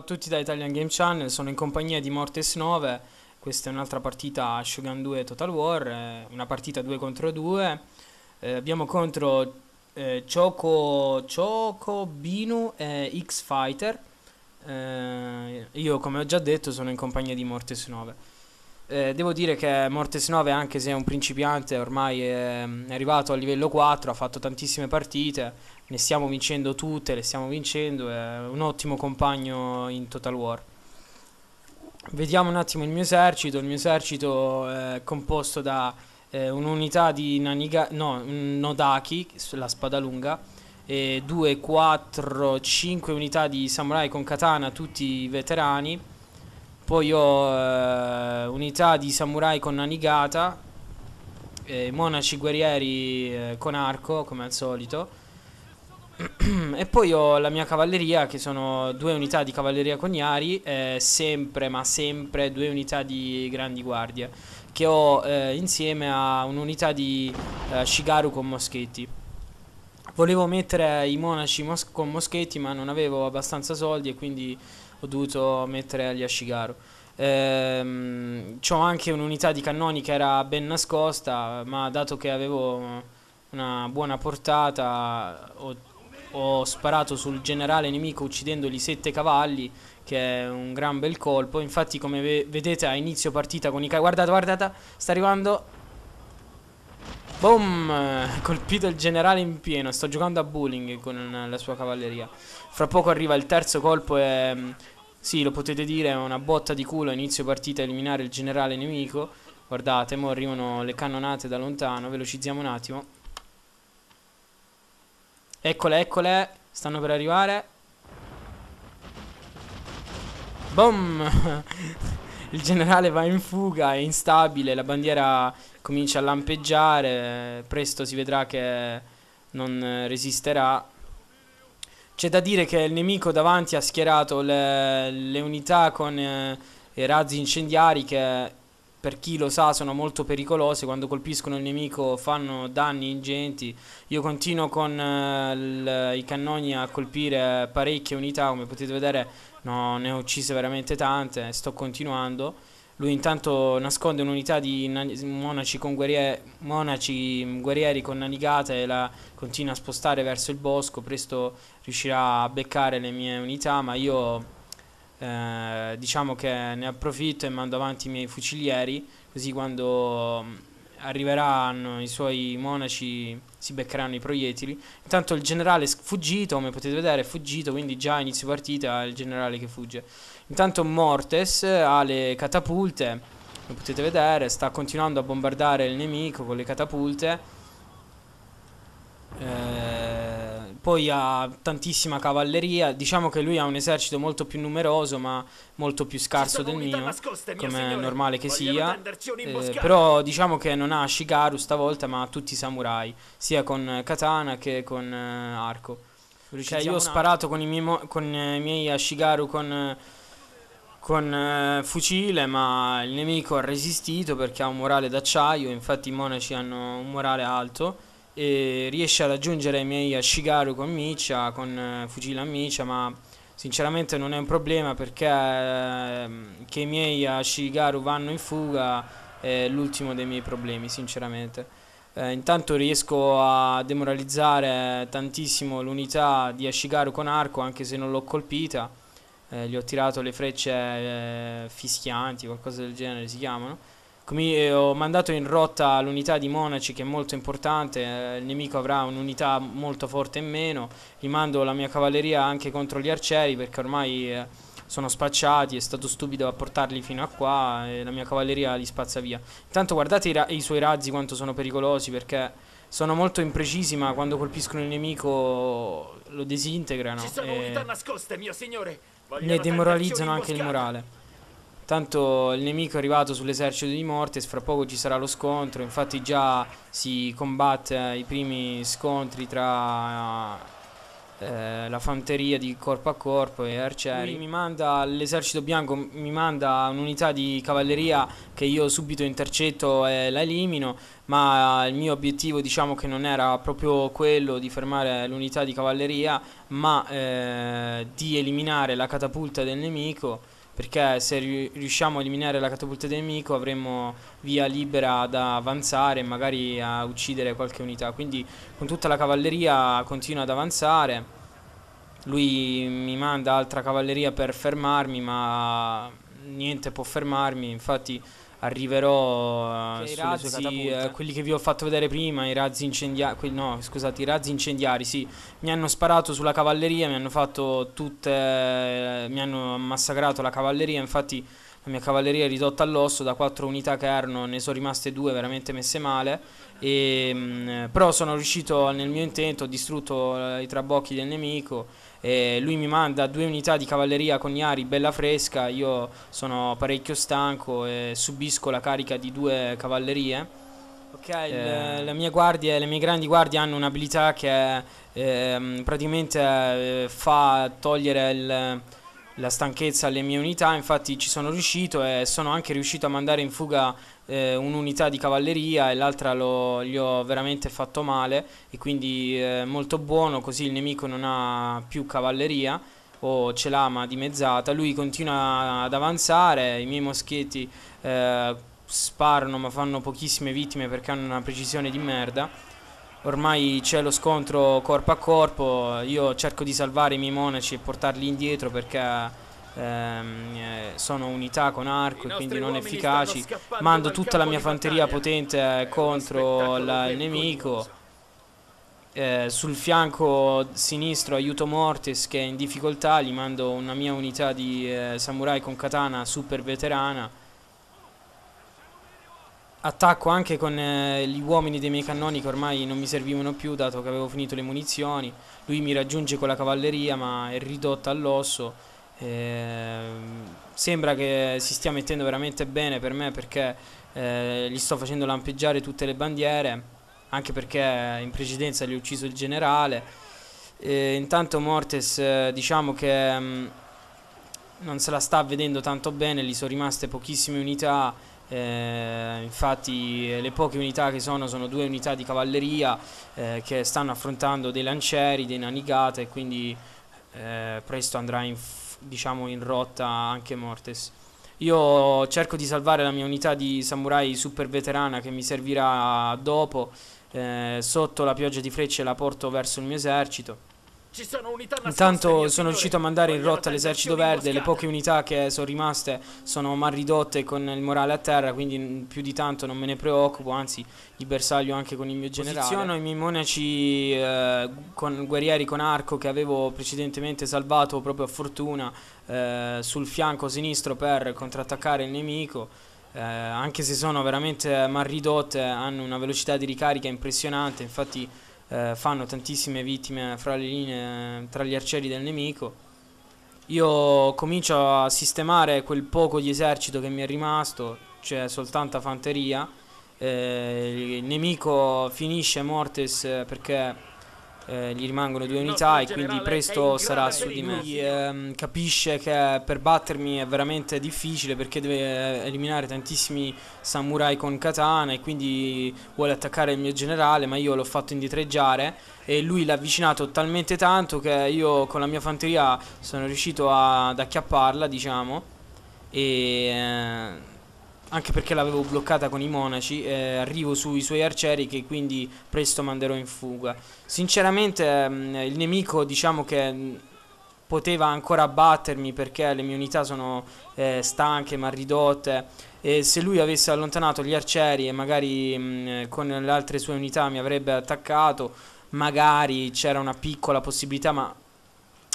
Ciao a tutti da Italian Game Channel, sono in compagnia di Mortes 9, questa è un'altra partita Shogun 2 Total War, eh, una partita 2 contro 2, eh, abbiamo contro eh, Choco, Choco, Binu e X-Fighter, eh, io come ho già detto sono in compagnia di Mortes 9. Eh, devo dire che Mortes 9, anche se è un principiante, ormai è, è arrivato al livello 4, ha fatto tantissime partite, ne stiamo vincendo tutte, le stiamo vincendo, è un ottimo compagno in Total War. Vediamo un attimo il mio esercito, il mio esercito eh, è composto da eh, un'unità di Naniga, no, un Nodaki, la spada lunga, e 2, 4, 5 unità di samurai con katana, tutti veterani poi ho eh, unità di samurai con Anigata, eh, monaci guerrieri eh, con arco, come al solito. e poi ho la mia cavalleria, che sono due unità di cavalleria con Iari, sempre, ma sempre due unità di grandi guardie, che ho eh, insieme a un'unità di eh, Shigaru con Moschetti. Volevo mettere i monaci mos con Moschetti, ma non avevo abbastanza soldi e quindi ho dovuto mettere agli Ashigaru. Ehm, ho anche un'unità di cannoni che era ben nascosta, ma dato che avevo una buona portata ho, ho sparato sul generale nemico uccidendogli sette cavalli, che è un gran bel colpo. Infatti come ve vedete a inizio partita con i cavalli... Guardate, guardate, sta arrivando Boom! Colpito il generale in pieno. Sto giocando a bowling con la sua cavalleria. Fra poco arriva il terzo colpo e... Mm, sì, lo potete dire, è una botta di culo. Inizio partita a eliminare il generale nemico. Guardate, mo arrivano le cannonate da lontano. Velocizziamo un attimo. Eccole, eccole. Stanno per arrivare. Boom! il generale va in fuga, è instabile, la bandiera comincia a lampeggiare, presto si vedrà che non resisterà. C'è da dire che il nemico davanti ha schierato le, le unità con eh, razzi incendiari che per chi lo sa sono molto pericolose, quando colpiscono il nemico fanno danni ingenti. Io continuo con eh, il, i cannoni a colpire parecchie unità, come potete vedere no, ne ho uccise veramente tante, sto continuando. Lui intanto nasconde un'unità di monaci, guerrier monaci, mm, guerrieri con navigate e la continua a spostare verso il bosco, presto riuscirà a beccare le mie unità, ma io eh, diciamo che ne approfitto e mando avanti i miei fucilieri, così quando mm, arriveranno i suoi monaci si beccheranno i proiettili. Intanto il generale è fuggito, come potete vedere, è fuggito, quindi già inizio partita il generale che fugge. Intanto Mortes ha le catapulte, come potete vedere, sta continuando a bombardare il nemico con le catapulte. Eh, poi ha tantissima cavalleria, diciamo che lui ha un esercito molto più numeroso ma molto più scarso del mio, nascoste, mio come signore. è normale che Vogliono sia, eh, però diciamo che non ha Shigaru stavolta ma ha tutti i samurai, sia con katana che con eh, arco. Cioè io ho sparato con i miei, con, eh, miei Ashigaru eh, con eh, con eh, fucile, ma il nemico ha resistito perché ha un morale d'acciaio, infatti i monaci hanno un morale alto e riesce a raggiungere i miei Ashigaru con Micia, con eh, fucile a Micia, ma sinceramente non è un problema perché ehm, che i miei Ashigaru vanno in fuga è l'ultimo dei miei problemi, sinceramente. Eh, intanto riesco a demoralizzare tantissimo l'unità di Ashigaru con arco, anche se non l'ho colpita. Eh, gli ho tirato le frecce eh, fischianti, qualcosa del genere si chiamano. Come ecco, eh, ho mandato in rotta l'unità di Monaci che è molto importante, eh, il nemico avrà un'unità molto forte in meno, gli mando la mia cavalleria anche contro gli arcieri perché ormai eh, sono spacciati, è stato stupido a portarli fino a qua e la mia cavalleria li spazza via. Intanto guardate i, ra i suoi razzi quanto sono pericolosi perché sono molto imprecisi ma quando colpiscono il nemico lo disintegrano. Ci sono e... unità nascoste, mio signore! Vogliono ne demoralizzano anche il morale. Tanto il nemico è arrivato sull'esercito di morte, fra poco ci sarà lo scontro, infatti già si combatte i primi scontri tra eh, la fanteria di corpo a corpo e arcieri. Mi manda l'esercito bianco, mi manda un'unità di cavalleria che io subito intercetto e la elimino, ma il mio obiettivo diciamo che non era proprio quello di fermare l'unità di cavalleria, ma eh, di eliminare la catapulta del nemico perché se riusciamo a eliminare la catapulta del nemico avremo via libera da avanzare e magari a uccidere qualche unità quindi con tutta la cavalleria continua ad avanzare lui mi manda altra cavalleria per fermarmi ma niente può fermarmi infatti arriverò cioè, razzi, eh, quelli che vi ho fatto vedere prima, i razzi incendiari, que- no, scusate, i razzi incendiari, sì, mi hanno sparato sulla cavalleria, mi hanno fatto tutte mi hanno massacrato la cavalleria, infatti la mia cavalleria è ridotta all'osso, da quattro unità che erano ne sono rimaste due veramente messe male e, ehm, però sono riuscito nel mio intento, ho distrutto eh, i trabocchi del nemico. E lui mi manda due unità di cavalleria con cognari bella fresca. Io sono parecchio stanco e subisco la carica di due cavallerie. Ok, eh, le, eh, mie guardie, le mie grandi guardie hanno un'abilità che eh, praticamente eh, fa togliere il la stanchezza alle mie unità, infatti ci sono riuscito e sono anche riuscito a mandare in fuga eh, un'unità di cavalleria e l'altra gli ho veramente fatto male e quindi eh, molto buono, così il nemico non ha più cavalleria o ce l'ha ma dimezzata, lui continua ad avanzare, i miei moschetti eh, sparano ma fanno pochissime vittime perché hanno una precisione di merda ormai c'è lo scontro corpo a corpo, io cerco di salvare i miei monaci e portarli indietro perché ehm, eh, sono unità con arco e quindi non efficaci, mando tutta la mia fanteria potente contro la, il nemico. Eh, sul fianco sinistro aiuto Mortis che è in difficoltà, gli mando una mia unità di eh, samurai con katana super veterana attacco anche con eh, gli uomini dei miei cannoni che ormai non mi servivano più dato che avevo finito le munizioni lui mi raggiunge con la cavalleria ma è ridotta all'osso eh, sembra che si stia mettendo veramente bene per me perché eh, gli sto facendo lampeggiare tutte le bandiere anche perché in precedenza gli ho ucciso il generale intanto Mortes eh, diciamo che mh, mm, non se la sta vedendo tanto bene gli sono rimaste pochissime unità eh, infatti eh, le poche unità che sono sono due unità di cavalleria eh, che stanno affrontando dei lancieri, dei nanigata e quindi eh, presto andrà in, diciamo, in rotta anche Mortes. Io cerco di salvare la mia unità di samurai super veterana che mi servirà dopo, eh, sotto la pioggia di frecce la porto verso il mio esercito Intanto sono riuscito a mandare in rotta l'esercito verde, le poche unità che sono rimaste sono mal ridotte con il morale a terra, quindi più di tanto non me ne preoccupo, anzi li bersaglio anche con il mio generale. Posiziono i miei monaci eh, con, guerrieri con arco che avevo precedentemente salvato proprio a fortuna eh, sul fianco sinistro per contrattaccare il nemico. Eh, anche se sono veramente mal ridotte, hanno una velocità di ricarica impressionante, infatti eh, fanno tantissime vittime eh, fra le linee, eh, tra gli arcieri del nemico. Io comincio a sistemare quel poco di esercito che mi è rimasto, cioè soltanto fanteria. Eh, il nemico finisce Mortis eh, perché eh, gli rimangono due unità e quindi presto sarà su di me. Lui, ehm, capisce che per battermi è veramente difficile perché deve eh, eliminare tantissimi samurai con katana e quindi vuole attaccare il mio generale, ma io l'ho fatto indietreggiare e lui l'ha avvicinato talmente tanto che io con la mia fanteria sono riuscito ad acchiapparla, diciamo, e... Eh, anche perché l'avevo bloccata con i monaci, eh, arrivo sui suoi arcieri che quindi presto manderò in fuga. Sinceramente ehm, il nemico diciamo che mm, poteva ancora battermi perché le mie unità sono eh, stanche ma ridotte e se lui avesse allontanato gli arcieri e magari mh, mm, con le altre sue unità mi avrebbe attaccato, magari c'era una piccola possibilità ma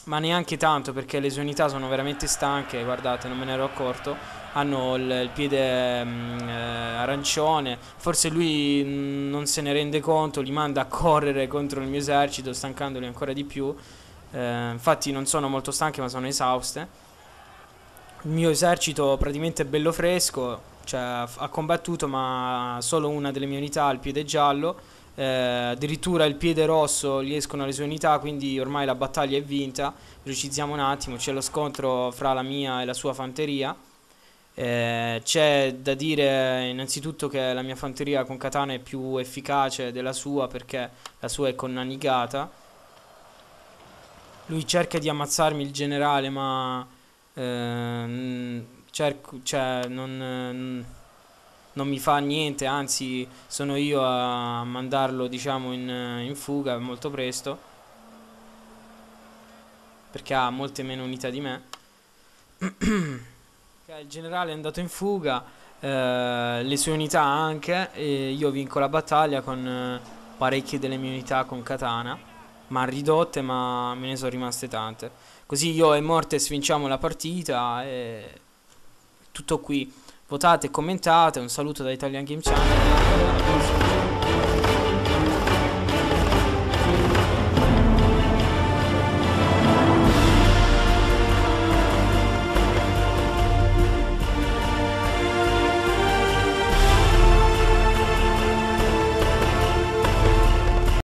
ma neanche tanto perché le sue unità sono veramente stanche, guardate non me ne ero accorto, hanno il, il piede mh, mm, eh, arancione, forse lui mh, mm, non se ne rende conto, li manda a correre contro il mio esercito stancandoli ancora di più, eh, infatti non sono molto stanche ma sono esauste. Il mio esercito praticamente è bello fresco, cioè ha combattuto ma solo una delle mie unità ha il piede giallo eh, addirittura il piede rosso gli escono le sue unità quindi ormai la battaglia è vinta velocizziamo un attimo c'è lo scontro fra la mia e la sua fanteria eh, c'è da dire innanzitutto che la mia fanteria con katana è più efficace della sua perché la sua è con nanigata lui cerca di ammazzarmi il generale ma eh, cerco, cioè, non, eh, non mi fa niente, anzi sono io a mandarlo diciamo in, in fuga molto presto perché ha molte meno unità di me. Cioè, il generale è andato in fuga, eh, le sue unità anche, e io vinco la battaglia con eh, parecchie delle mie unità con katana, ma ridotte, ma me ne sono rimaste tante. Così io e Mortes vinciamo la partita e tutto qui votate, commentate, un saluto da Italian Game Channel.